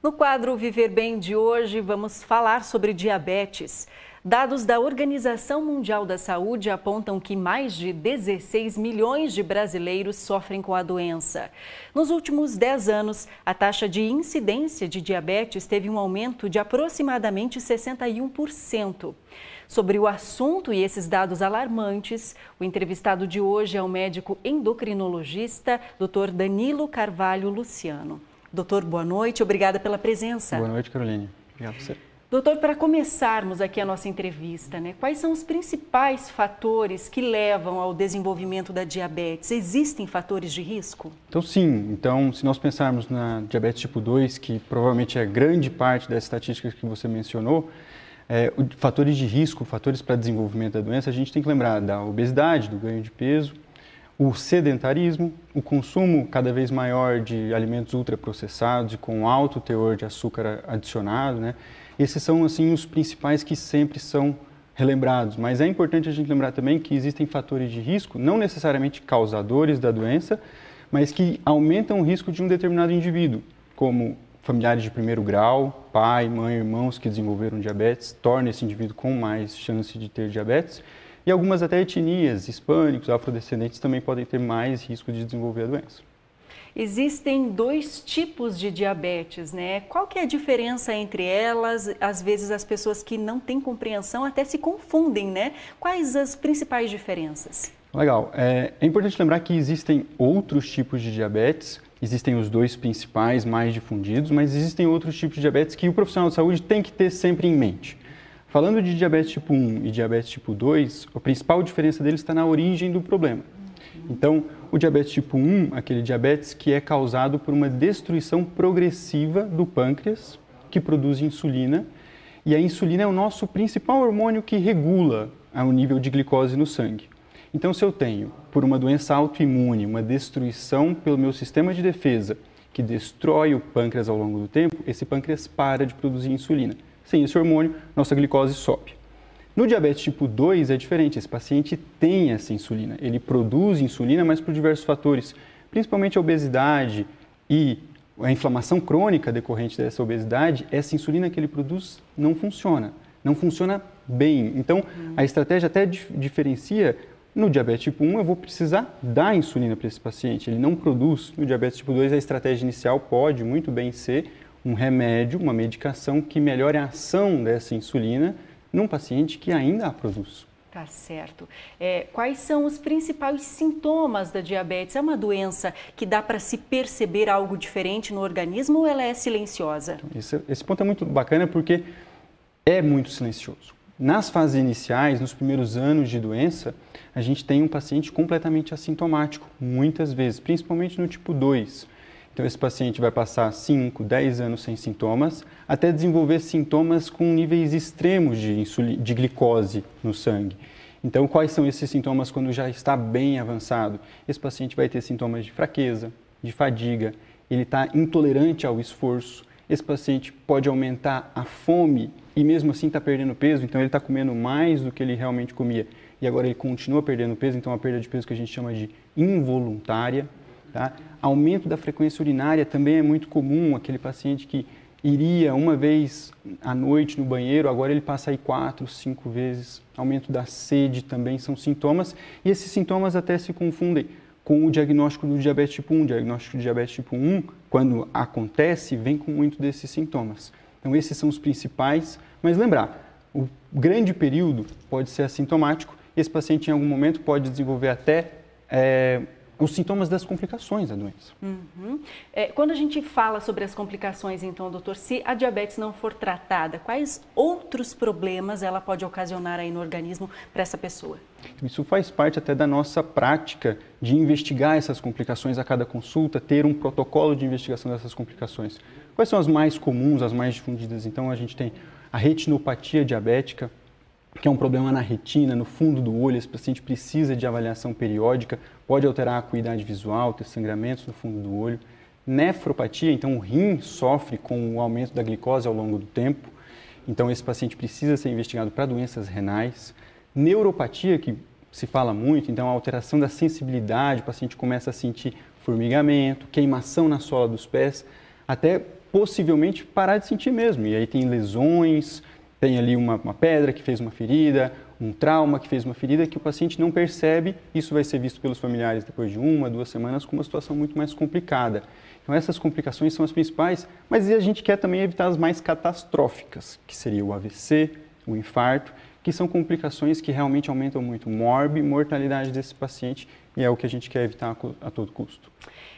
No quadro Viver Bem de hoje, vamos falar sobre diabetes. Dados da Organização Mundial da Saúde apontam que mais de 16 milhões de brasileiros sofrem com a doença. Nos últimos 10 anos, a taxa de incidência de diabetes teve um aumento de aproximadamente 61%. Sobre o assunto e esses dados alarmantes, o entrevistado de hoje é o médico endocrinologista, Dr. Danilo Carvalho Luciano. Doutor, boa noite. Obrigada pela presença. Boa noite, Caroline. Obrigado por você. Doutor, para começarmos aqui a nossa entrevista, né, quais são os principais fatores que levam ao desenvolvimento da diabetes? Existem fatores de risco? Então, sim. Então, se nós pensarmos na diabetes tipo 2, que provavelmente é grande parte das estatísticas que você mencionou, é, fatores de risco, fatores para desenvolvimento da doença, a gente tem que lembrar da obesidade, do ganho de peso, o sedentarismo, o consumo cada vez maior de alimentos ultraprocessados e com alto teor de açúcar adicionado, né? Esses são assim os principais que sempre são relembrados, mas é importante a gente lembrar também que existem fatores de risco, não necessariamente causadores da doença, mas que aumentam o risco de um determinado indivíduo, como familiares de primeiro grau, pai, mãe, irmãos que desenvolveram diabetes, torna esse indivíduo com mais chance de ter diabetes e algumas até etnias, hispânicos, afrodescendentes também podem ter mais risco de desenvolver a doença. Existem dois tipos de diabetes, né? Qual que é a diferença entre elas? Às vezes as pessoas que não têm compreensão até se confundem, né? Quais as principais diferenças? Legal. É, é importante lembrar que existem outros tipos de diabetes. Existem os dois principais mais difundidos, mas existem outros tipos de diabetes que o profissional de saúde tem que ter sempre em mente. Falando de diabetes tipo 1 e diabetes tipo 2, a principal diferença deles está na origem do problema. Então, o diabetes tipo 1, aquele diabetes que é causado por uma destruição progressiva do pâncreas, que produz insulina, e a insulina é o nosso principal hormônio que regula ah, o nível de glicose no sangue. Então, se eu tenho, por uma doença autoimune, uma destruição pelo meu sistema de defesa, que destrói o pâncreas ao longo do tempo, esse pâncreas para de produzir insulina. Sem esse hormônio, nossa glicose sobe. No diabetes tipo 2 é diferente, esse paciente tem essa insulina. Ele produz insulina, mas por diversos fatores, principalmente a obesidade e a inflamação crônica decorrente dessa obesidade, essa insulina que ele produz não funciona, não funciona bem. Então, a estratégia até diferencia no diabetes tipo 1, eu vou precisar dar insulina para esse paciente, ele não produz. No diabetes tipo 2, a estratégia inicial pode muito bem ser um remédio, uma medicação que melhore a ação dessa insulina num paciente que ainda a produz. Tá certo. É, quais são os principais sintomas da diabetes? É uma doença que dá para se perceber algo diferente no organismo ou ela é silenciosa? Então, esse, esse ponto é muito bacana porque é muito silencioso. Nas fases iniciais, nos primeiros anos de doença, a gente tem um paciente completamente assintomático, muitas vezes, principalmente no tipo 2. Então, esse paciente vai passar 5, 10 anos sem sintomas, até desenvolver sintomas com níveis extremos de, de glicose no sangue. Então, quais são esses sintomas quando já está bem avançado? Esse paciente vai ter sintomas de fraqueza, de fadiga, ele está intolerante ao esforço, esse paciente pode aumentar a fome e mesmo assim está perdendo peso, então ele está comendo mais do que ele realmente comia e agora ele continua perdendo peso, então é a perda de peso que a gente chama de involuntária. Tá? Aumento da frequência urinária também é muito comum, aquele paciente que iria uma vez à noite no banheiro, agora ele passa aí quatro, cinco vezes. Aumento da sede também são sintomas, e esses sintomas até se confundem com o diagnóstico do diabetes tipo 1. O diagnóstico do diabetes tipo 1, quando acontece, vem com muito desses sintomas. Então, esses são os principais, mas lembrar, o grande período pode ser assintomático, esse paciente em algum momento pode desenvolver até é, os sintomas das complicações da doença. Uhum. É, quando a gente fala sobre as complicações, então, doutor, se a diabetes não for tratada, quais outros problemas ela pode ocasionar aí no organismo para essa pessoa? Isso faz parte até da nossa prática de investigar essas complicações a cada consulta, ter um protocolo de investigação dessas complicações. Quais são as mais comuns, as mais difundidas? Então, a gente tem a retinopatia diabética, que é um problema na retina, no fundo do olho, esse paciente precisa de avaliação periódica, pode alterar a acuidade visual, ter sangramentos no fundo do olho. Nefropatia, então o rim sofre com o aumento da glicose ao longo do tempo, então esse paciente precisa ser investigado para doenças renais. Neuropatia, que se fala muito, então a alteração da sensibilidade, o paciente começa a sentir formigamento, queimação na sola dos pés, até possivelmente parar de sentir mesmo. E aí tem lesões, tem ali uma, uma, pedra que fez uma ferida, um trauma que fez uma ferida que o paciente não percebe. Isso vai ser visto pelos familiares depois de uma, duas semanas, como uma situação muito mais complicada. Então, essas complicações são as principais, mas a gente quer também evitar as mais catastróficas, que seria o AVC, o infarto que são complicações que realmente aumentam muito morb, mortalidade desse paciente e é o que a gente quer evitar a todo custo.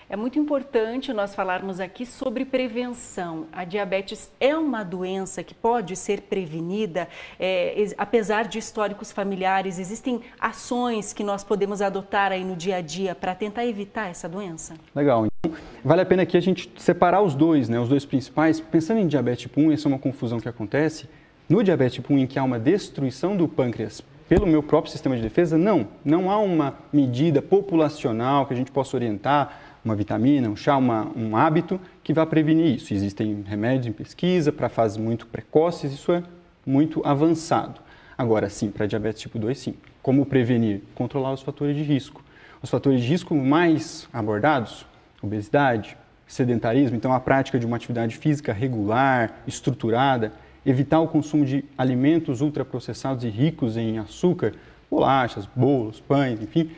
É muito importante nós falarmos aqui sobre prevenção. A diabetes é uma doença que pode ser prevenida, é, apesar de históricos familiares, existem ações que nós podemos adotar aí no dia a dia para tentar evitar essa doença? Legal. Então, vale a pena aqui a gente separar os dois, né, os dois principais. Pensando em diabetes tipo 1, essa é uma confusão que acontece no diabetes tipo 1, em que há uma destruição do pâncreas pelo meu próprio sistema de defesa, não. Não há uma medida populacional que a gente possa orientar, uma vitamina, um chá, uma, um hábito que vá prevenir isso. Existem remédios em pesquisa para fases muito precoces, isso é muito avançado. Agora, sim, para diabetes tipo 2, sim. Como prevenir? Controlar os fatores de risco. Os fatores de risco mais abordados, obesidade, sedentarismo, então a prática de uma atividade física regular, estruturada, evitar o consumo de alimentos ultraprocessados e ricos em açúcar, bolachas, bolos, pães, enfim,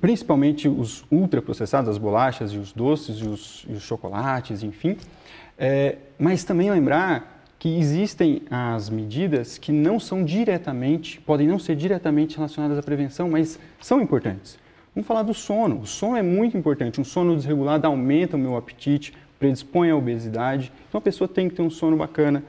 principalmente os ultraprocessados, as bolachas e os doces e os, e os chocolates, enfim. É, mas também lembrar que existem as medidas que não são diretamente, podem não ser diretamente relacionadas à prevenção, mas são importantes. Vamos falar do sono. O sono é muito importante. Um sono desregulado aumenta o meu apetite, predispõe à obesidade. Então a pessoa tem que ter um sono bacana,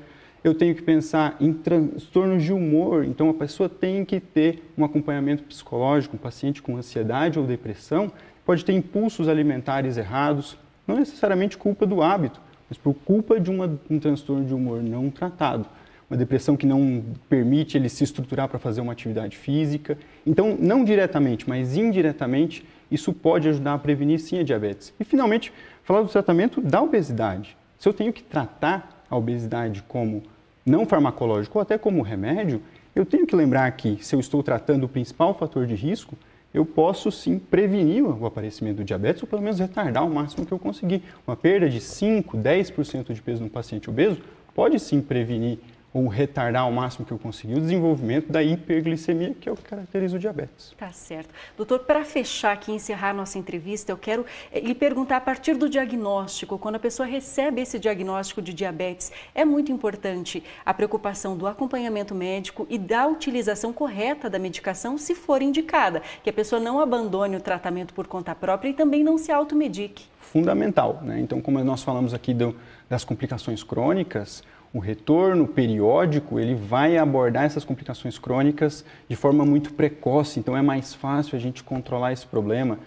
eu tenho que pensar em transtornos de humor, então a pessoa tem que ter um acompanhamento psicológico, um paciente com ansiedade ou depressão pode ter impulsos alimentares errados, não necessariamente culpa do hábito, mas por culpa de uma, um transtorno de humor não tratado, uma depressão que não permite ele se estruturar para fazer uma atividade física. Então, não diretamente, mas indiretamente, isso pode ajudar a prevenir sim a diabetes. E finalmente, falar do tratamento da obesidade. Se eu tenho que tratar a obesidade como não farmacológico ou até como remédio, eu tenho que lembrar que se eu estou tratando o principal fator de risco, eu posso sim prevenir o aparecimento do diabetes ou pelo menos retardar o máximo que eu conseguir. Uma perda de 5, 10% de peso no paciente obeso pode sim prevenir ou retardar ao máximo que eu conseguir o desenvolvimento da hiperglicemia, que é o que caracteriza o diabetes. Tá certo. Doutor, para fechar aqui e encerrar nossa entrevista, eu quero eh, lhe perguntar a partir do diagnóstico, quando a pessoa recebe esse diagnóstico de diabetes, é muito importante a preocupação do acompanhamento médico e da utilização correta da medicação, se for indicada, que a pessoa não abandone o tratamento por conta própria e também não se automedique. Fundamental, né? Então, como nós falamos aqui do, das complicações crônicas, o retorno periódico ele vai abordar essas complicações crônicas de forma muito precoce, então é mais fácil a gente controlar esse problema.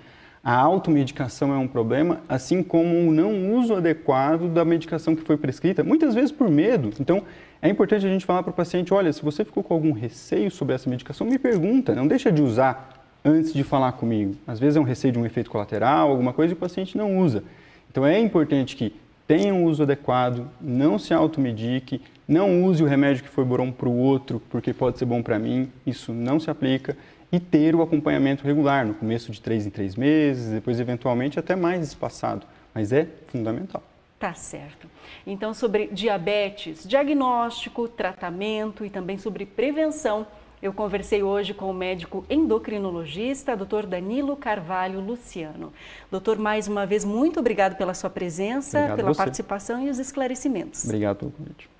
A automedicação é um problema, assim como o não uso adequado da medicação que foi prescrita, muitas vezes por medo. Então, é importante a gente falar para o paciente: olha, se você ficou com algum receio sobre essa medicação, me pergunta, não deixa de usar antes de falar comigo. Às vezes é um receio de um efeito colateral, alguma coisa, e o paciente não usa. Então, é importante que tenha um uso adequado, não se automedique, não use o remédio que foi bom para o outro porque pode ser bom para mim, isso não se aplica, e ter o acompanhamento regular, no começo de três em três meses, depois eventualmente até mais espaçado, mas é fundamental. Tá certo. Então, sobre diabetes, diagnóstico, tratamento e também sobre prevenção eu conversei hoje com o médico endocrinologista, Dr. Danilo Carvalho Luciano. Doutor, mais uma vez, muito obrigado pela sua presença, obrigado pela você. participação e os esclarecimentos. Obrigado pelo convite.